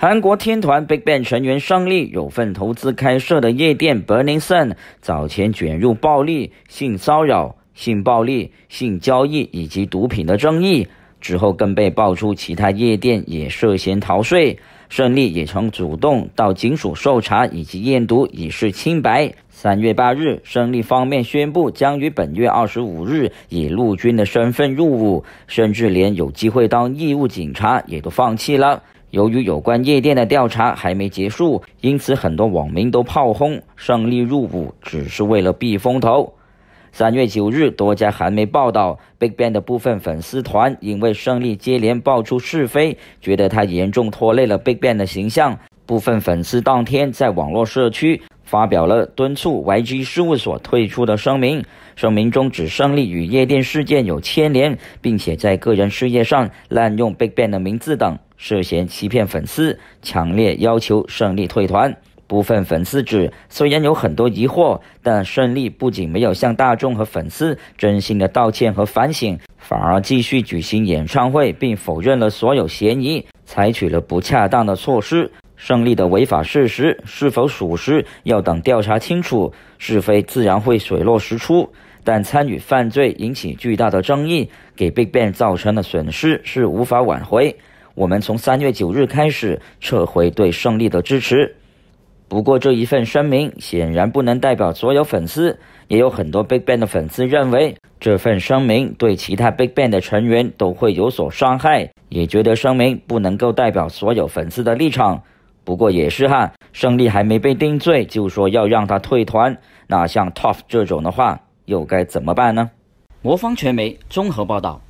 韩国天团 BigBang 成员胜利有份投资开设的夜店 Burning Sun 早前卷入暴力、性骚扰、性暴力、性交易以及毒品的争议，之后更被爆出其他夜店也涉嫌逃税。胜利也曾主动到警署受查以及验毒以示清白。三月八日，胜利方面宣布将于本月二十五日以陆军的身份入伍，甚至连有机会当义务警察也都放弃了。由于有关夜店的调查还没结束，因此很多网民都炮轰胜利入伍只是为了避风头。三月九日，多家韩媒报道，b b i g a n g 的部分粉丝团因为胜利接连爆出是非，觉得他严重拖累了 BigBang 的形象。部分粉丝当天在网络社区发表了敦促 YG 事务所退出的声明，声明中指胜利与夜店事件有牵连，并且在个人事业上滥用 BigBang 的名字等。涉嫌欺骗粉丝，强烈要求胜利退团。部分粉丝指，虽然有很多疑惑，但胜利不仅没有向大众和粉丝真心的道歉和反省，反而继续举行演唱会，并否认了所有嫌疑，采取了不恰当的措施。胜利的违法事实是否属实，要等调查清楚，是非自然会水落石出。但参与犯罪引起巨大的争议，给 BigBang 造成的损失是无法挽回。我们从三月九日开始撤回对胜利的支持。不过这一份声明显然不能代表所有粉丝，也有很多 BigBang 的粉丝认为这份声明对其他 BigBang 的成员都会有所伤害，也觉得声明不能够代表所有粉丝的立场。不过也是哈，胜利还没被定罪就说要让他退团，那像 t o p 这种的话又该怎么办呢？魔方传媒综合报道。